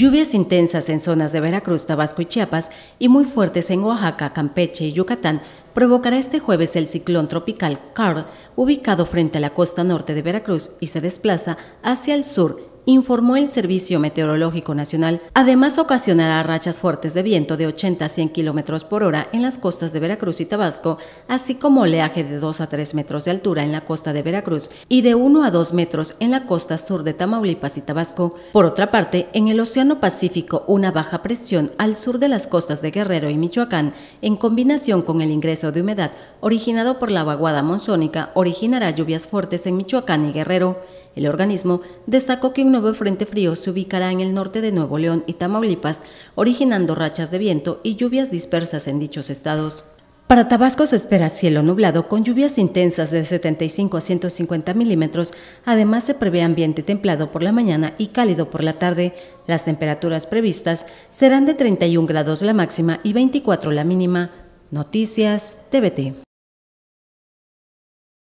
Lluvias intensas en zonas de Veracruz, Tabasco y Chiapas y muy fuertes en Oaxaca, Campeche y Yucatán provocará este jueves el ciclón tropical Carl, ubicado frente a la costa norte de Veracruz y se desplaza hacia el sur informó el Servicio Meteorológico Nacional. Además, ocasionará rachas fuertes de viento de 80 a 100 kilómetros por hora en las costas de Veracruz y Tabasco, así como oleaje de 2 a 3 metros de altura en la costa de Veracruz y de 1 a 2 metros en la costa sur de Tamaulipas y Tabasco. Por otra parte, en el Océano Pacífico, una baja presión al sur de las costas de Guerrero y Michoacán, en combinación con el ingreso de humedad originado por la vaguada monzónica, originará lluvias fuertes en Michoacán y Guerrero. El organismo destacó que un nuevo frente frío se ubicará en el norte de Nuevo León y Tamaulipas, originando rachas de viento y lluvias dispersas en dichos estados. Para Tabasco se espera cielo nublado con lluvias intensas de 75 a 150 milímetros. Además se prevé ambiente templado por la mañana y cálido por la tarde. Las temperaturas previstas serán de 31 grados la máxima y 24 la mínima. Noticias TVT.